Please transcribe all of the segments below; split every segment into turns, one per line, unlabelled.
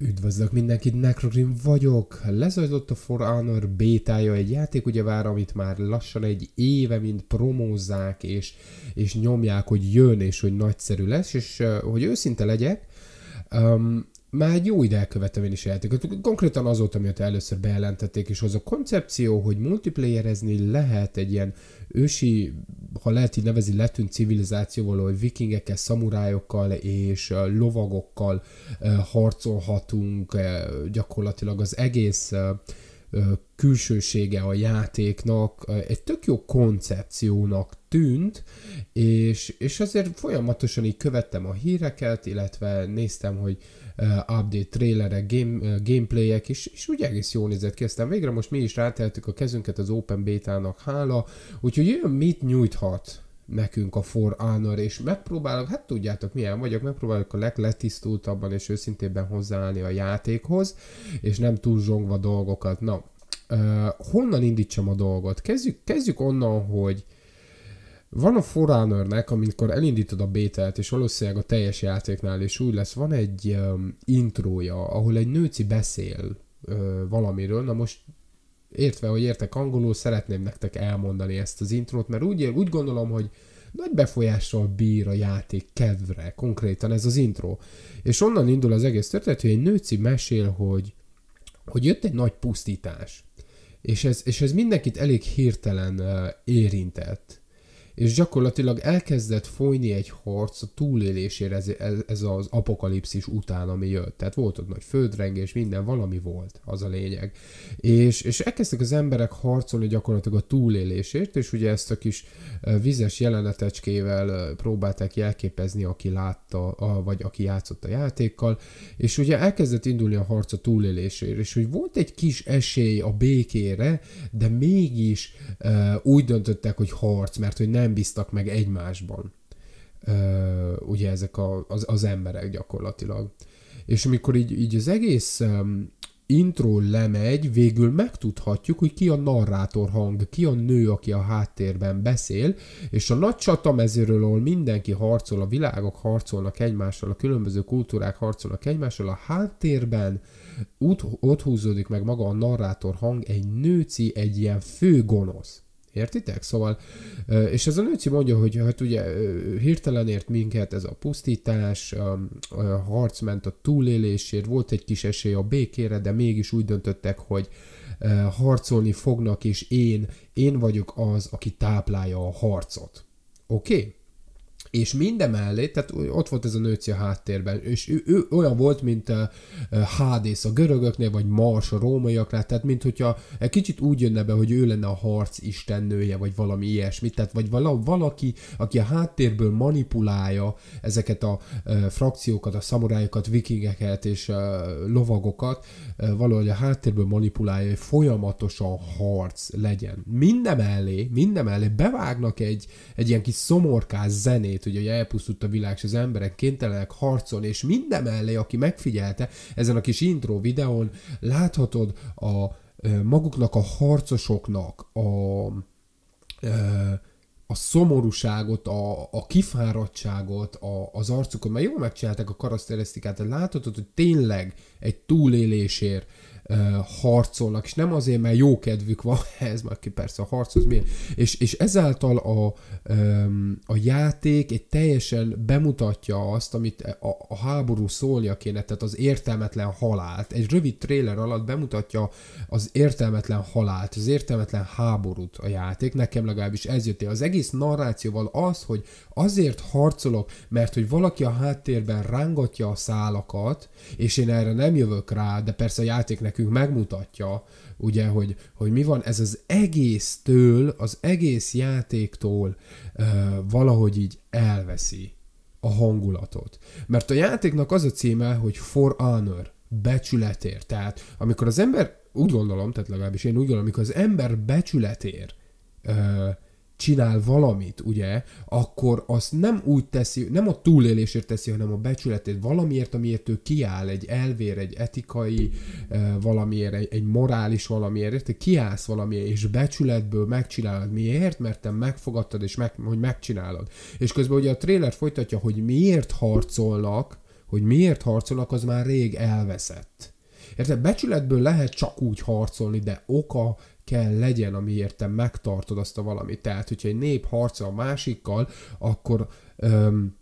Üdvözlök mindenkit, Necrogrim vagyok! Lezajlott a For Honor bétája, egy játék ugye vár, amit már lassan egy éve mind promózzák, és, és nyomják, hogy jön, és hogy nagyszerű lesz, és hogy őszinte legyek, um, már egy jó ide elkövetem én is játékot. Konkrétan azóta, mióta először bejelentették, és az a koncepció, hogy multiplayerezni lehet egy ilyen ősi, ha lehet így nevezi, letűnt civilizációval, hogy vikingekkel, szamurájokkal és lovagokkal harcolhatunk gyakorlatilag az egész külsősége a játéknak egy tök jó koncepciónak tűnt, és, és azért folyamatosan így követtem a híreket, illetve néztem, hogy update trailerek, game, gameplayek, és, és úgy egész jól nézett ki. Aztán végre most mi is ráteltük a kezünket az Open Beta-nak, hála, úgyhogy jön mit nyújthat nekünk a For Honor, és megpróbálok, hát tudjátok milyen vagyok, megpróbálok a legletisztultabban és őszintébben hozzáállni a játékhoz, és nem túl zsongva dolgokat. Na, uh, honnan indítsam a dolgot? Kezdjük, kezdjük onnan, hogy van a Forerunnernek, amikor elindítod a bételt, és valószínűleg a teljes játéknál is úgy lesz, van egy um, intrója, ahol egy nőci beszél uh, valamiről, na most értve, hogy értek angolul, szeretném nektek elmondani ezt az intrót, mert úgy, úgy gondolom, hogy nagy befolyással bír a játék kedvre, konkrétan ez az intro. És onnan indul az egész történet, hogy egy nőci mesél, hogy, hogy jött egy nagy pusztítás, és ez, és ez mindenkit elég hirtelen érintett és gyakorlatilag elkezdett folyni egy harc a túlélésére ez, ez, az apokalipszis után, ami jött. Tehát volt ott nagy földrengés, minden, valami volt, az a lényeg. És, és elkezdtek az emberek harcolni gyakorlatilag a túlélésért, és ugye ezt a kis eh, vizes jelenetecskével eh, próbálták jelképezni, aki látta, vagy aki játszott a játékkal, és ugye elkezdett indulni a harc a túlélésért, és hogy volt egy kis esély a békére, de mégis eh, úgy döntöttek, hogy harc, mert hogy nem nem bíztak meg egymásban. ugye ezek a, az, az emberek gyakorlatilag. És amikor így, így az egész um, intro lemegy, végül megtudhatjuk, hogy ki a narrátor hang, ki a nő, aki a háttérben beszél, és a nagy mezőről, ahol mindenki harcol, a világok harcolnak egymással, a különböző kultúrák harcolnak egymással, a háttérben ott húzódik meg maga a narrátor hang, egy nőci, egy ilyen gonosz. Értitek? Szóval, és ez a nőci mondja, hogy hát ugye hirtelen ért minket ez a pusztítás, a, a harc ment a túlélésért, volt egy kis esély a békére, de mégis úgy döntöttek, hogy harcolni fognak, és én, én vagyok az, aki táplálja a harcot. Oké? Okay? És mindemellé, tehát ott volt ez a nőci a háttérben, és ő, ő olyan volt, mint a Hádész a görögöknél, vagy Mars a rómaiaknál, tehát mint hogyha egy kicsit úgy jönne be, hogy ő lenne a harc istennője, vagy valami ilyesmi, tehát vagy vala, valaki, aki a háttérből manipulálja ezeket a frakciókat, a szamurájokat, vikingeket és a, lovagokat, valahogy a háttérből manipulálja, hogy folyamatosan harc legyen. Mindemellé, mindemellé bevágnak egy, egy ilyen kis szomorkás zenét, szemét, hogy elpusztult a világ, és az emberek kénytelenek harcolni, és minden mellé, aki megfigyelte, ezen a kis intro videón láthatod a maguknak a harcosoknak a, a szomorúságot, a, a kifáradtságot, a, az arcukon, mert jól megcsinálták a karaszterisztikát, tehát láthatod, hogy tényleg egy túlélésért harcolnak, és nem azért, mert jó kedvük van, ez már ki persze a harc az milyen, és, és ezáltal a, a játék egy teljesen bemutatja azt, amit a, a háború szólja kéne, tehát az értelmetlen halált. Egy rövid trailer alatt bemutatja az értelmetlen halált, az értelmetlen háborút a játék, nekem legalábbis ez jött Az egész narrációval az, hogy azért harcolok, mert hogy valaki a háttérben rángatja a szálakat, és én erre nem jövök rá, de persze a játék nekem nekünk megmutatja, ugye, hogy, hogy mi van, ez az egésztől, az egész játéktól uh, valahogy így elveszi a hangulatot. Mert a játéknak az a címe, hogy For Honor, Becsületér. Tehát amikor az ember, úgy gondolom, tehát legalábbis én úgy gondolom, amikor az ember Becsületér. uh, csinál valamit, ugye, akkor azt nem úgy teszi, nem a túlélésért teszi, hanem a becsületét, valamiért, amiért ő kiáll, egy elvér, egy etikai valamiért, egy, egy morális valamiért, te kiállsz valamiért, és becsületből megcsinálod. Miért? Mert te megfogadtad, és meg, hogy megcsinálod. És közben ugye a tréler folytatja, hogy miért harcolnak, hogy miért harcolnak, az már rég elveszett. Érted? Becsületből lehet csak úgy harcolni, de oka kell legyen, amiért te megtartod azt a valamit. Tehát, hogyha egy nép harca a másikkal, akkor... Öm,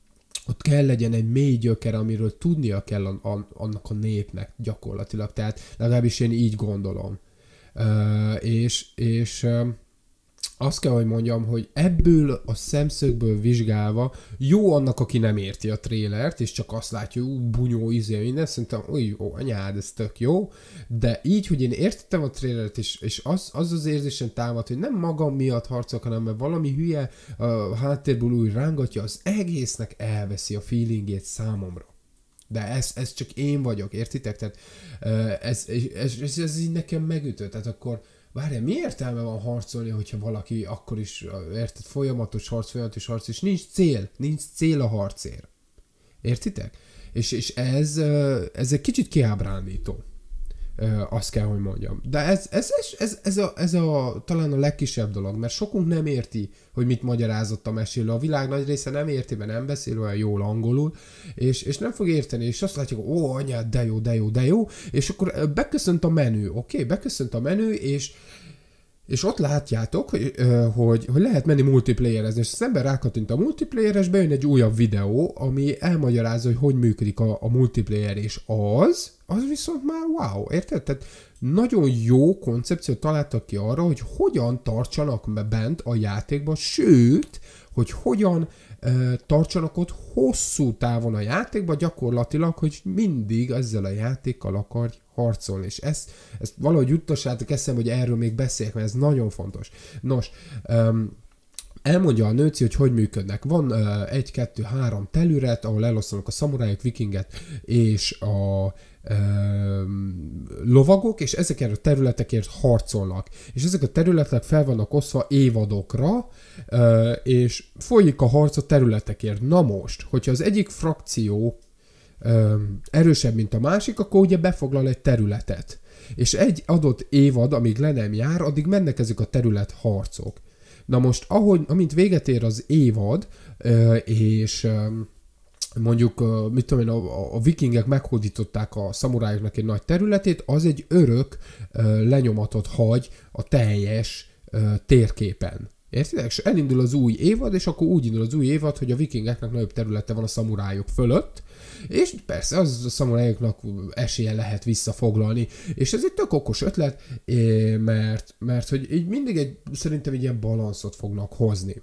ott kell legyen egy mély gyöker, amiről tudnia kell a, a, annak a népnek gyakorlatilag. Tehát legalábbis én így gondolom. Ö, és és azt kell, hogy mondjam, hogy ebből a szemszögből vizsgálva jó annak, aki nem érti a trélert, és csak azt látja, ú, bunyó, izé, minden, szerintem, új, jó, anyád, ez tök jó, de így, hogy én értettem a trélert, és, és az, az az érzésem támad, hogy nem magam miatt harcok, hanem mert valami hülye a háttérből új rángatja, az egésznek elveszi a feelingét számomra. De ez, ez csak én vagyok, értitek? Tehát ez, ez, ez, ez így nekem megütött. Tehát akkor várjál, mi értelme van harcolni, hogyha valaki akkor is, érted, folyamatos harc, folyamatos harc, és nincs cél, nincs cél a harcér. Értitek? És, és ez, ez egy kicsit kiábránító azt kell, hogy mondjam. De ez, ez, ez, ez, ez, a, ez a, talán a legkisebb dolog, mert sokunk nem érti, hogy mit magyarázott a mesélő. A világ nagy része nem érti, mert nem beszél olyan jól angolul, és, és nem fog érteni, és azt látjuk, ó, anya, de jó, de jó, de jó, és akkor beköszönt a menü, oké, okay? beköszönt a menü, és és ott látjátok, hogy, hogy, hogy lehet menni multiplayerezni, és az ember rákattint a multiplayer és bejön egy újabb videó, ami elmagyarázza, hogy hogy működik a, a multiplayer, és az, az viszont már wow, érted? Tehát nagyon jó koncepciót találtak ki arra, hogy hogyan tartsanak bent a játékban, sőt, hogy hogyan e, tartsanak ott hosszú távon a játékban, gyakorlatilag, hogy mindig ezzel a játékkal akarj harcolni. És ezt, ezt valahogy juttassátok eszembe, hogy erről még beszéljek, mert ez nagyon fontos. Nos, um, elmondja a nőci, hogy hogy működnek. Van uh, egy, kettő, három telüret, ahol eloszlanak a szamurájuk, vikinget és a lovagok, és ezekért a területekért harcolnak. És ezek a területek fel vannak oszva évadokra, és folyik a harc a területekért. Na most, hogyha az egyik frakció erősebb, mint a másik, akkor ugye befoglal egy területet. És egy adott évad, amíg le nem jár, addig mennek ezek a terület harcok. Na most, ahogy, amint véget ér az évad, és mondjuk, mit tudom én, a, a vikingek meghódították a szamurájoknak egy nagy területét, az egy örök lenyomatot hagy a teljes térképen. Érted? És elindul az új évad, és akkor úgy indul az új évad, hogy a vikingeknek nagyobb területe van a szamurájok fölött, és persze az a szamurájoknak esélye lehet visszafoglalni, és ez egy tök okos ötlet, mert, mert hogy így mindig egy, szerintem egy ilyen balanszot fognak hozni.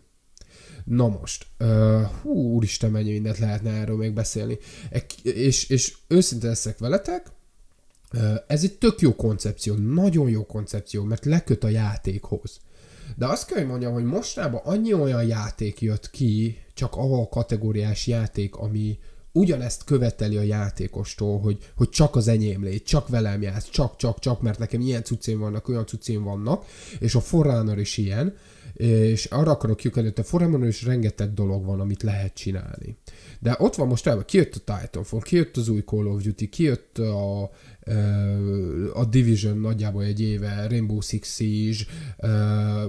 Na most, uh, hú, úristen, mennyi mindent lehetne erről még beszélni. E, és, és őszinte leszek veletek, uh, ez egy tök jó koncepció, nagyon jó koncepció, mert leköt a játékhoz. De azt kell, hogy mondjam, hogy mostában annyi olyan játék jött ki, csak a kategóriás játék, ami ugyanezt követeli a játékostól, hogy, hogy csak az enyém légy, csak velem játsz, csak, csak, csak, mert nekem ilyen cuccém vannak, olyan cuccém vannak, és a Forerunner is ilyen, és arra akarok kiukadni, hogy a Foreman is rengeteg dolog van, amit lehet csinálni. De ott van most elve, kijött a Titanfall, kijött az új Call of Duty, kijött a, a Division nagyjából egy éve, Rainbow Six Siege,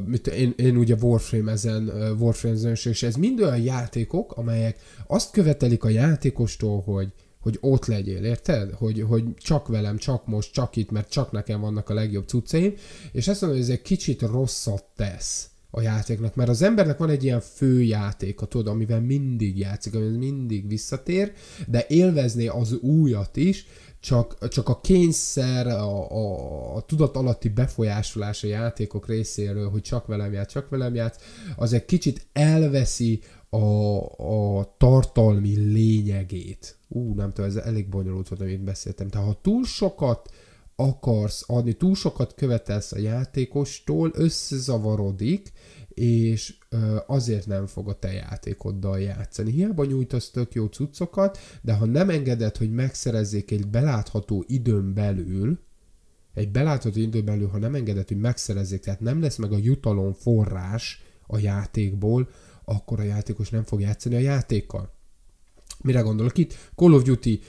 mit, én, én ugye Warframe ezen, Warframe ezen, és ez mind olyan játékok, amelyek azt követelik a játékostól, hogy hogy ott legyél, érted? Hogy, hogy csak velem, csak most, csak itt, mert csak nekem vannak a legjobb cuccaim, és ezt mondom, hogy ez egy kicsit rosszat tesz a játéknak. Mert az embernek van egy ilyen fő játéka, tudod, amivel mindig játszik, amivel mindig visszatér, de élvezné az újat is, csak, csak a kényszer, a, a, a tudat alatti befolyásolás a játékok részéről, hogy csak velem játsz, csak velem játsz, az egy kicsit elveszi a, a tartalmi lényegét. Ú, nem tudom, ez elég bonyolult volt, amit beszéltem. Tehát ha túl sokat akarsz adni, túl sokat követelsz a játékostól, összezavarodik, és azért nem fog a te játékoddal játszani. Hiába nyújtasz tök jó cuccokat, de ha nem engeded, hogy megszerezzék egy belátható időn belül, egy belátható időn belül, ha nem engeded, hogy megszerezzék, tehát nem lesz meg a jutalom forrás a játékból, akkor a játékos nem fog játszani a játékkal. Mire gondolok itt? Call of Duty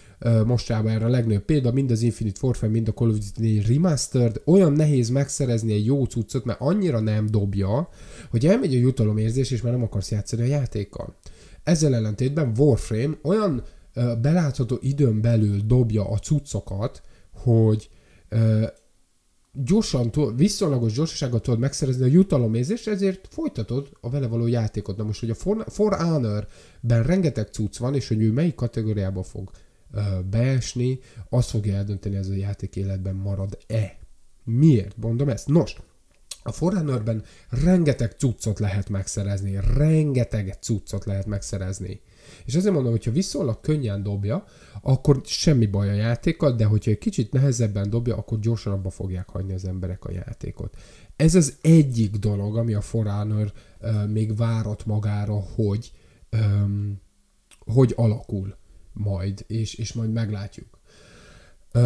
mostában erre a legnagyobb példa, mind az Infinite Warfare, mind a Call of Duty Remastered, olyan nehéz megszerezni egy jó cuccot, mert annyira nem dobja, hogy elmegy a jutalomérzés, és már nem akarsz játszani a játékkal. Ezzel ellentétben Warframe olyan belátható időn belül dobja a cuccokat, hogy gyorsan, viszonylagos gyorsasággal tudod megszerezni a jutalomézést, ezért folytatod a vele való játékot. Na most, hogy a For, For Honor-ben rengeteg cucc van, és hogy ő melyik kategóriába fog ö, beesni, azt fogja eldönteni, ez a játék életben marad-e. Miért mondom ezt? Nos, a Forerunnerben rengeteg cuccot lehet megszerezni, rengeteg cuccot lehet megszerezni. És azért mondom, hogyha viszonylag könnyen dobja, akkor semmi baj a játékkal, de hogyha egy kicsit nehezebben dobja, akkor gyorsan abba fogják hagyni az emberek a játékot. Ez az egyik dolog, ami a Forerunner uh, még várat magára, hogy, um, hogy alakul majd, és, és majd meglátjuk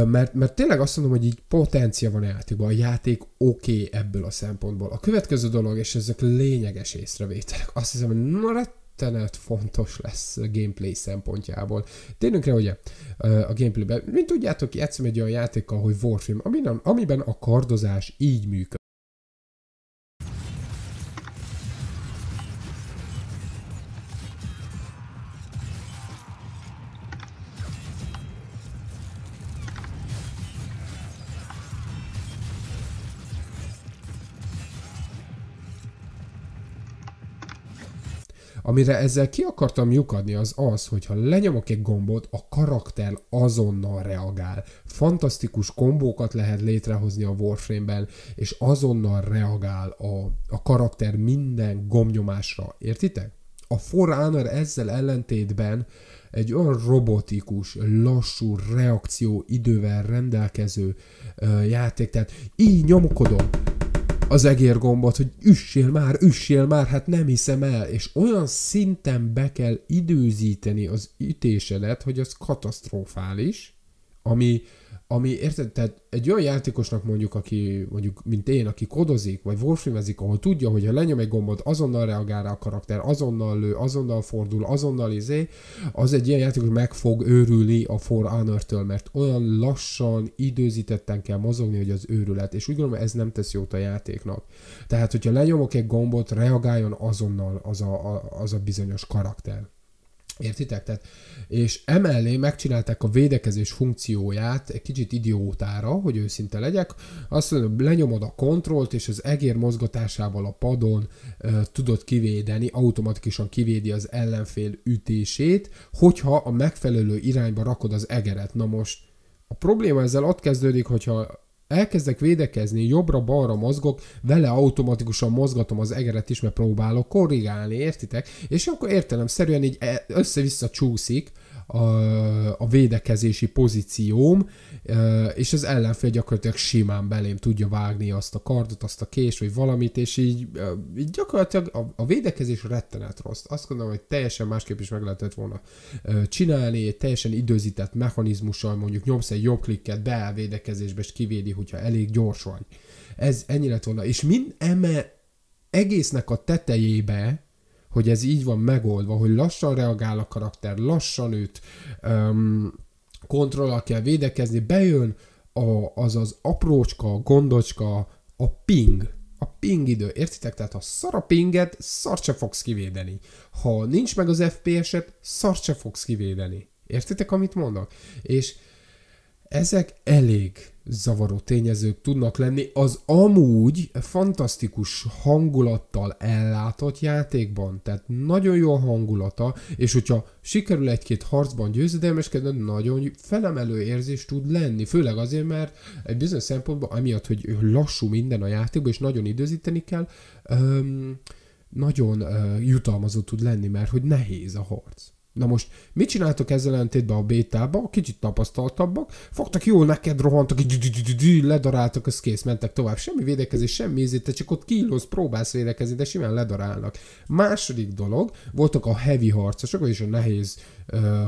mert, mert tényleg azt mondom, hogy így potencia van a játékban, a játék oké okay ebből a szempontból. A következő dolog, és ezek lényeges észrevételek, azt hiszem, hogy na, rettenet fontos lesz a gameplay szempontjából. Térjünk rá ugye a gameplayben. Mint tudjátok, játszom egy olyan játékkal, hogy Warframe, amiben, amiben a kardozás így működik. Amire ezzel ki akartam lyukadni az az, hogy ha lenyomok egy gombot, a karakter azonnal reagál. Fantasztikus kombókat lehet létrehozni a Warframe-ben, és azonnal reagál a, a karakter minden gombnyomásra. Értitek? A Forerunner ezzel ellentétben egy olyan robotikus, lassú, reakció idővel rendelkező uh, játék, tehát így nyomkodom, az egérgombot, hogy üssél már, üssél már, hát nem hiszem el, és olyan szinten be kell időzíteni az ütésedet, hogy az katasztrofális, ami, ami, érted, tehát egy olyan játékosnak mondjuk, aki mondjuk, mint én, aki kodozik, vagy warframezik, ahol tudja, hogy ha lenyom egy gombot, azonnal reagál rá a karakter, azonnal lő, azonnal fordul, azonnal izé, az egy ilyen játékos meg fog őrülni a For honor mert olyan lassan, időzítetten kell mozogni, hogy az őrület, és úgy gondolom, ez nem tesz jót a játéknak. Tehát, hogyha lenyomok egy gombot, reagáljon azonnal az a, a, az a bizonyos karakter. Értitek? Tehát, és emellé megcsinálták a védekezés funkcióját egy kicsit idiótára, hogy őszinte legyek. Azt mondom, lenyomod a kontrollt, és az egér mozgatásával a padon e, tudod kivédeni, automatikusan kivédi az ellenfél ütését, hogyha a megfelelő irányba rakod az egeret. Na most a probléma ezzel ott kezdődik, hogyha Elkezdek védekezni, jobbra-balra mozgok, vele automatikusan mozgatom az egeret is, mert próbálok korrigálni, értitek? És akkor értelemszerűen így e, össze-vissza csúszik, a, a védekezési pozícióm, és az ellenfél gyakorlatilag simán belém tudja vágni azt a kardot, azt a kést, vagy valamit, és így, így gyakorlatilag a, a védekezés rettenet rossz. Azt gondolom, hogy teljesen másképp is meg lehetett volna csinálni, egy teljesen időzített mechanizmussal, mondjuk nyomsz egy jobb klikket, beáll védekezésbe, és kivédi, hogyha elég gyors vagy. Ez ennyi lett volna. És mind eme egésznek a tetejébe hogy ez így van megoldva, hogy lassan reagál a karakter, lassan őt um, kontrollal kell védekezni, bejön a, az az aprócska, gondocska, a ping, a ping idő, értitek? Tehát ha szar a pinget, szar se fogsz kivédeni. Ha nincs meg az FPS-et, szar se fogsz kivédeni. Értitek, amit mondok? És ezek elég zavaró tényezők tudnak lenni az amúgy fantasztikus hangulattal ellátott játékban. Tehát nagyon jó a hangulata, és hogyha sikerül egy-két harcban győzedelmeskedni, nagyon felemelő érzés tud lenni. Főleg azért, mert egy bizonyos szempontból, amiatt, hogy lassú minden a játékban, és nagyon időzíteni kell, öm, nagyon ö, jutalmazó tud lenni, mert hogy nehéz a harc. Na most, mit csináltok ezzel ellentétben a bétában? kicsit tapasztaltabbak, fogtak jól neked, rohantak, ledaráltak, az kész, mentek tovább. Semmi védekezés, semmi ízét, te csak ott kílóz, próbálsz védekezni, de simán ledarálnak. Második dolog, voltak a heavy harcosok, vagyis a nehéz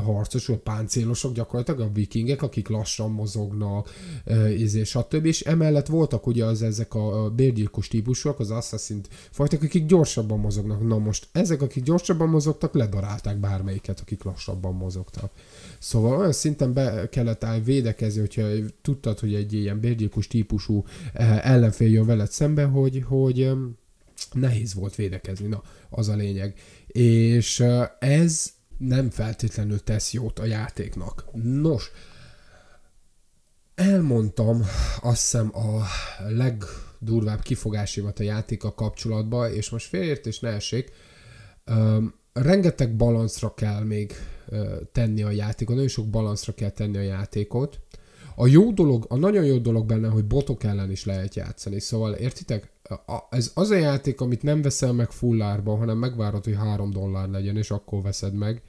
harcosok, páncélosok, gyakorlatilag a vikingek, akik lassan mozognak, ezért stb. És emellett voltak ugye az ezek a bérgyilkos típusok, az assassin fajták, akik gyorsabban mozognak. Na most ezek, akik gyorsabban mozogtak, ledarálták bármelyiket, akik lassabban mozogtak. Szóval olyan szinten be kellett áll védekezni, hogyha tudtad, hogy egy ilyen bérgyilkos típusú eh, ellenfél jön veled szembe, hogy, hogy nehéz volt védekezni. Na, az a lényeg. És eh, ez nem feltétlenül tesz jót a játéknak. Nos, elmondtam azt hiszem a legdurvább kifogásimat a játéka kapcsolatban, és most félértés ne essék, um, rengeteg balanszra kell még uh, tenni a játékot, nagyon sok balanszra kell tenni a játékot. A jó dolog, a nagyon jó dolog benne, hogy botok ellen is lehet játszani, szóval értitek? A, ez az a játék, amit nem veszel meg fullárban, hanem megvárod, hogy 3 dollár legyen, és akkor veszed meg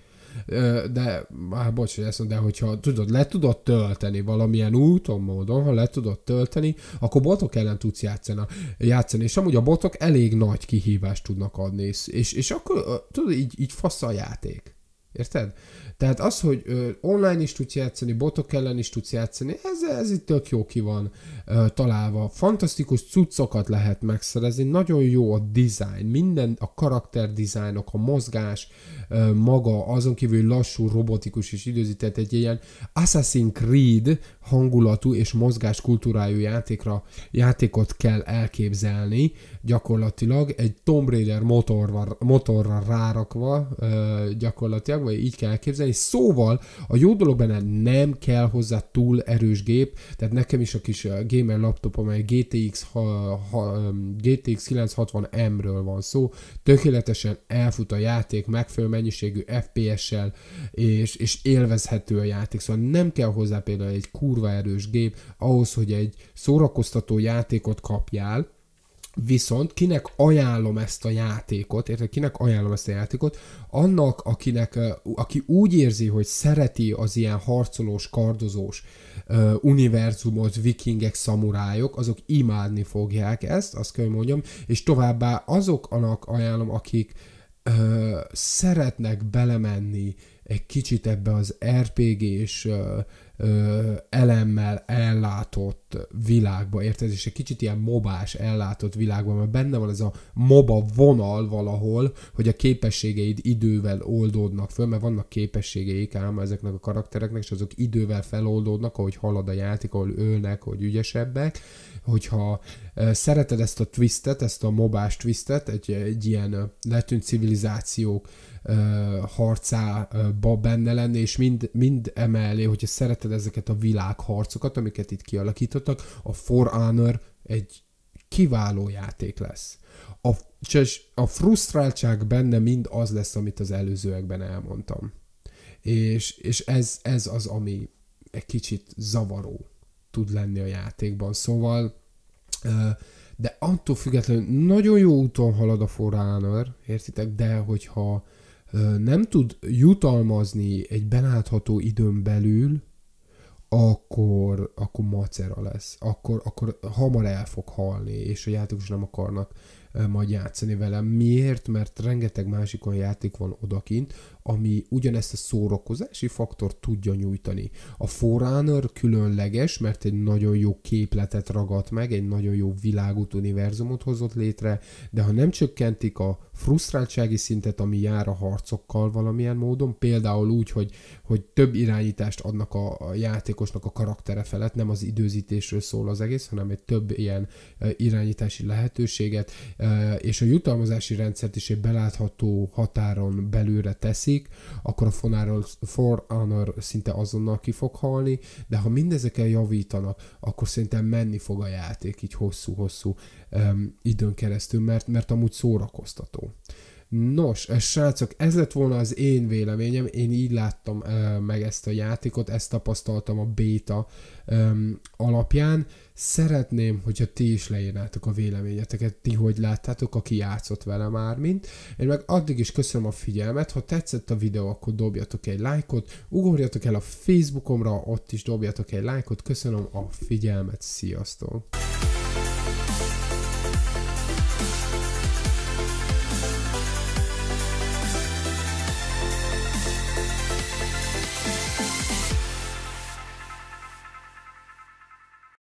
de hát bocs, hogy ezt mondom, de hogyha tudod, le tudod tölteni valamilyen úton, módon, ha le tudod tölteni, akkor botok ellen tudsz játszani, játszani. és amúgy a botok elég nagy kihívást tudnak adni, és, és akkor tudod, így, így fasz a játék. Érted? Tehát az, hogy ö, online is tudsz játszani, botok ellen is tudsz játszani, ez, ez itt tök jó ki van ö, találva. Fantasztikus cuccokat lehet megszerezni, nagyon jó a design, minden a karakter dizájnok, a mozgás ö, maga, azon kívül lassú, robotikus és időzített egy ilyen Assassin's Creed hangulatú és mozgáskultúrájú játékra, játékot kell elképzelni, gyakorlatilag egy Tomb Raider motorra motorra rárakva ö, gyakorlatilag, meg, vagy így kell elképzelni. Szóval a jó dolog benne nem kell hozzá túl erős gép, tehát nekem is a kis gamer laptopom, amely GTX, ha, ha, GTX 960M-ről van szó, tökéletesen elfut a játék megfelelő mennyiségű FPS-sel, és, és élvezhető a játék, szóval nem kell hozzá például egy kurva erős gép ahhoz, hogy egy szórakoztató játékot kapjál, Viszont kinek ajánlom ezt a játékot, érted, kinek ajánlom ezt a játékot? Annak, akinek, aki úgy érzi, hogy szereti az ilyen harcolós, kardozós uh, univerzumot, vikingek, szamurájok, azok imádni fogják ezt, azt kell, hogy mondjam, és továbbá azoknak ajánlom, akik uh, szeretnek belemenni egy kicsit ebbe az RPG-s uh, uh, elemmel ellátott világba, érted? És egy kicsit ilyen mobás ellátott világban, mert benne van ez a moba vonal valahol, hogy a képességeid idővel oldódnak föl, mert vannak képességeik ám ezeknek a karaktereknek, és azok idővel feloldódnak, ahogy halad a játék, ahol ölnek, hogy ügyesebbek. Hogyha szereted ezt a twistet, ezt a mobás twistet, egy, egy ilyen letűnt civilizációk harcába benne lenni, és mind, mind emellé, hogyha szereted ezeket a világharcokat, amiket itt kialakított, játszottak, a For Honor egy kiváló játék lesz. A, a frusztráltság benne mind az lesz, amit az előzőekben elmondtam. És, és ez, ez az, ami egy kicsit zavaró tud lenni a játékban. Szóval de attól függetlenül nagyon jó úton halad a Forerunner, értitek? De hogyha nem tud jutalmazni egy belátható időn belül, akkor, akkor macera lesz, akkor, akkor hamar el fog halni, és a játékos nem akarnak eh, majd játszani velem. Miért? Mert rengeteg másik olyan játék van odakint, ami ugyanezt a szórakozási faktort tudja nyújtani. A Forerunner különleges, mert egy nagyon jó képletet ragadt meg, egy nagyon jó világot, univerzumot hozott létre, de ha nem csökkentik a frusztráltsági szintet, ami jár a harcokkal valamilyen módon, például úgy, hogy, hogy több irányítást adnak a, a játékosnak a karaktere felett, nem az időzítésről szól az egész, hanem egy több ilyen e, irányítási lehetőséget, e, és a jutalmazási rendszert is egy belátható határon belőle teszi, elvesztik, akkor a For Honor szinte azonnal ki fog halni, de ha mindezeken javítanak, akkor szerintem menni fog a játék így hosszú-hosszú um, időn keresztül, mert, mert amúgy szórakoztató. Nos, srácok, ez lett volna az én véleményem, én így láttam uh, meg ezt a játékot, ezt tapasztaltam a béta um, alapján. Szeretném, hogyha ti is leírnátok a véleményeteket, ti hogy láttátok, aki játszott vele már, mint. Én meg addig is köszönöm a figyelmet, ha tetszett a videó, akkor dobjatok egy lájkot, ugorjatok el a Facebookomra, ott is dobjatok egy lájkot, köszönöm a figyelmet, sziasztok!